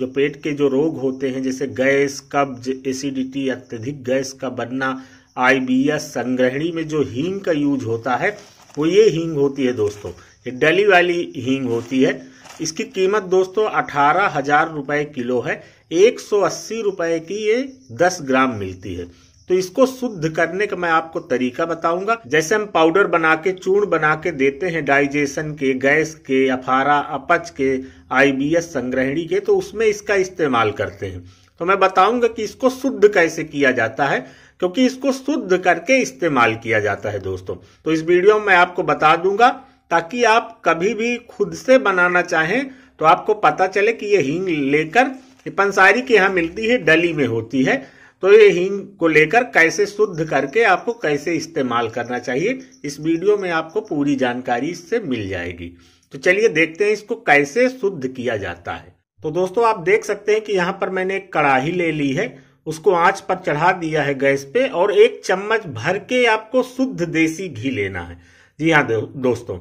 जो पेट के जो रोग होते हैं जैसे गैस कब्ज एसिडिटी अत्यधिक गैस का बनना आईबीएस संग्रहणी में जो हींग का यूज होता है वो ये हींग होती है दोस्तों ये डली वाली हींग होती है इसकी कीमत दोस्तों अठारह हजार रुपए किलो है एक सौ अस्सी रुपए की ये दस ग्राम मिलती है तो इसको शुद्ध करने का मैं आपको तरीका बताऊंगा जैसे हम पाउडर बना के चूर्ण बना के देते हैं डाइजेशन के गैस के अफारा अपच के आईबीएस संग्रहणी के तो उसमें इसका इस्तेमाल करते हैं तो मैं बताऊंगा कि इसको शुद्ध कैसे किया जाता है क्योंकि इसको शुद्ध करके इस्तेमाल किया जाता है दोस्तों तो इस वीडियो में आपको बता दूंगा ताकि आप कभी भी खुद से बनाना चाहें तो आपको पता चले कि ये हींग लेकर पंसारी के यहाँ मिलती है डली में होती है तो ये हींग को लेकर कैसे शुद्ध करके आपको कैसे इस्तेमाल करना चाहिए इस वीडियो में आपको पूरी जानकारी इससे मिल जाएगी तो चलिए देखते हैं इसको कैसे शुद्ध किया जाता है तो दोस्तों आप देख सकते हैं कि यहाँ पर मैंने एक कड़ाही ले ली है उसको आंच पर चढ़ा दिया है गैस पे और एक चम्मच भर के आपको शुद्ध देसी घी लेना है जी हाँ दोस्तों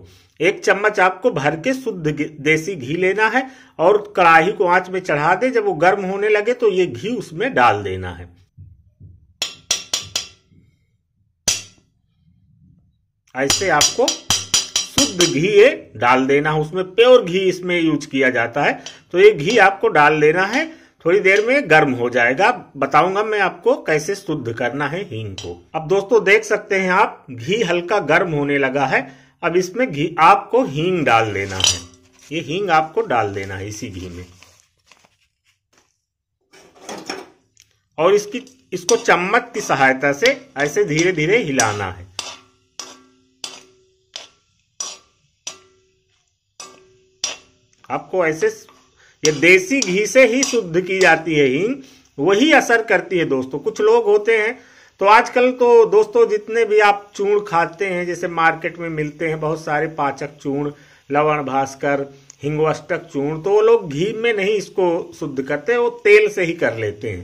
एक चम्मच आपको भर के शुद्ध देसी घी लेना है और कड़ाही को आंच में चढ़ा दे जब वो गर्म होने लगे तो ये घी उसमें डाल देना है ऐसे आपको शुद्ध घी ये डाल देना है उसमें प्योर घी इसमें यूज किया जाता है तो ये घी आपको डाल देना है थोड़ी देर में गर्म हो जाएगा बताऊंगा मैं आपको कैसे शुद्ध करना है हींग को अब दोस्तों देख सकते हैं आप घी हल्का गर्म होने लगा है अब इसमें घी आपको हींग डाल देना है ये हींग आपको डाल देना है इसी घी में और इसकी इसको चम्मच की सहायता से ऐसे धीरे धीरे हिलाना है आपको ऐसे ये देसी घी से ही शुद्ध की जाती है हींग वही असर करती है दोस्तों कुछ लोग होते हैं तो आजकल तो दोस्तों जितने भी आप चूर्ण खाते हैं जैसे मार्केट में मिलते हैं बहुत सारे पाचक चूर्ण लवण भास्कर हिंगवष्टक चूर्ण तो वो लोग घी में नहीं इसको शुद्ध करते वो तेल से ही कर लेते हैं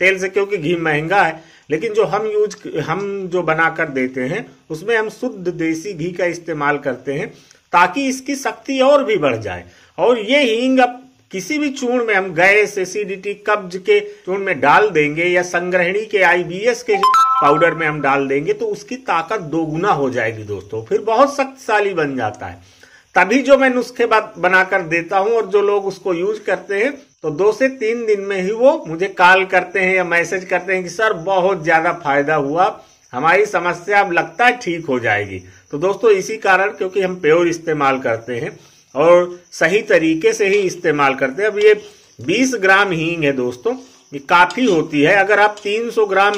तेल से क्योंकि घी महंगा है लेकिन जो हम यूज हम जो बनाकर देते हैं उसमें हम शुद्ध देसी घी का इस्तेमाल करते हैं ताकि इसकी शक्ति और भी बढ़ जाए और ये हींग अब किसी भी चूर्ण में हम गैस एसिडिटी कब्ज के चूर्ण में डाल देंगे या संग्रहणी के आईबीएस के पाउडर में हम डाल देंगे तो उसकी ताकत दोगुना हो जाएगी दोस्तों फिर बहुत शक्तिशाली बन जाता है तभी जो मैं नुस्खे बनाकर देता हूं और जो लोग उसको यूज करते हैं तो दो से तीन दिन में ही वो मुझे कॉल करते हैं या मैसेज करते हैं कि सर बहुत ज्यादा फायदा हुआ हमारी समस्या अब लगता है ठीक हो जाएगी तो दोस्तों इसी कारण क्योंकि हम प्योर इस्तेमाल करते हैं और सही तरीके से ही इस्तेमाल करते हैं अब ये 20 ग्राम हींग है दोस्तों ये काफ़ी होती है अगर आप 300 ग्राम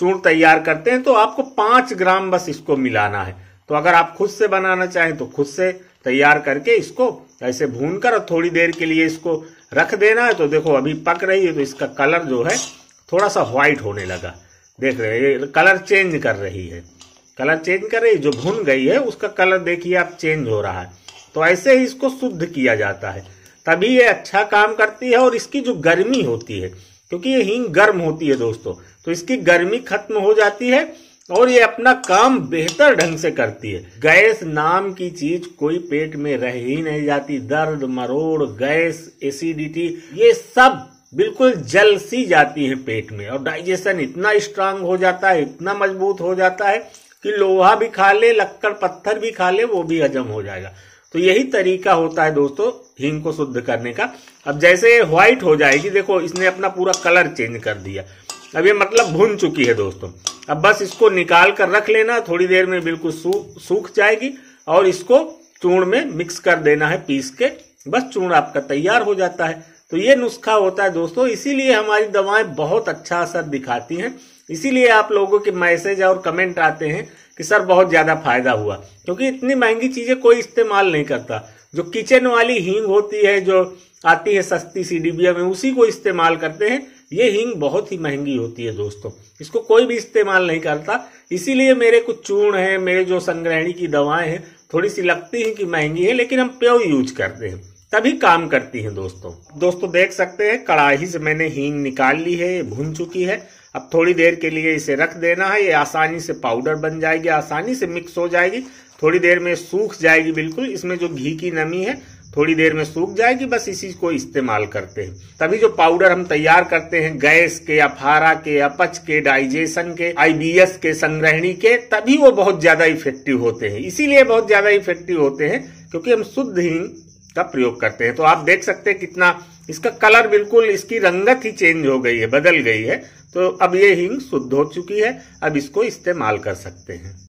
चूर्ण तैयार करते हैं तो आपको 5 ग्राम बस इसको मिलाना है तो अगर आप खुद से बनाना चाहें तो खुद से तैयार करके इसको ऐसे भून कर और थोड़ी देर के लिए इसको रख देना है तो देखो अभी पक रही है तो इसका कलर जो है थोड़ा सा व्हाइट होने लगा देख रहे हैं कलर चेंज कर रही है कलर चेंज कर रही है जो भून गई है उसका कलर देखिए आप चेंज हो रहा है तो ऐसे ही इसको शुद्ध किया जाता है तभी ये अच्छा काम करती है और इसकी जो गर्मी होती है क्योंकि ये हींग गर्म होती है दोस्तों तो इसकी गर्मी खत्म हो जाती है और ये अपना काम बेहतर ढंग से करती है गैस नाम की चीज कोई पेट में रह ही नहीं जाती दर्द मरोड़ गैस एसिडिटी ये सब बिल्कुल जल सी जाती है पेट में और डाइजेशन इतना स्ट्रांग हो जाता है इतना मजबूत हो जाता है कि लोहा भी खा ले लक्कड़ पत्थर भी खा ले वो भी हजम हो जाएगा तो यही तरीका होता है दोस्तों हींग को शुद्ध करने का अब जैसे ये व्हाइट हो जाएगी देखो इसने अपना पूरा कलर चेंज कर दिया अब ये मतलब भुन चुकी है दोस्तों अब बस इसको निकाल कर रख लेना थोड़ी देर में बिल्कुल सूख जाएगी और इसको चूर्ण में मिक्स कर देना है पीस के बस चूर्ण आपका तैयार हो जाता है तो ये नुस्खा होता है दोस्तों इसीलिए हमारी दवाएं बहुत अच्छा असर दिखाती हैं इसीलिए आप लोगों के मैसेज और कमेंट आते हैं कि सर बहुत ज्यादा फायदा हुआ क्योंकि इतनी महंगी चीजें कोई इस्तेमाल नहीं करता जो किचन वाली हींग होती है जो आती है सस्ती सी डिबिया में उसी को इस्तेमाल करते हैं ये हींग बहुत ही महंगी होती है दोस्तों इसको कोई भी इस्तेमाल नहीं करता इसीलिए मेरे कुछ चूर्ण है मेरे जो संग्रहणी की दवाएं हैं थोड़ी सी लगती है कि महंगी है लेकिन हम प्योर यूज करते हैं तभी काम करती है दोस्तों दोस्तों देख सकते हैं कड़ाही से मैंने हींग निकाल ली है ये भून चुकी है अब थोड़ी देर के लिए इसे रख देना है ये आसानी से पाउडर बन जाएगी आसानी से मिक्स हो जाएगी थोड़ी देर में सूख जाएगी बिल्कुल इसमें जो घी की नमी है थोड़ी देर में सूख जाएगी बस इसी को इस्तेमाल करते हैं तभी जो पाउडर हम तैयार करते हैं गैस के अफारा के अपच के डाइजेशन के आईबीएस के संग्रहणी के तभी वो बहुत ज्यादा इफेक्टिव होते हैं इसीलिए बहुत ज्यादा इफेक्टिव होते हैं क्योंकि हम शुद्ध हींग का प्रयोग करते हैं तो आप देख सकते हैं कितना इसका कलर बिल्कुल इसकी रंगत ही चेंज हो गई है बदल गई है तो अब ये हिंग शुद्ध हो चुकी है अब इसको इस्तेमाल कर सकते हैं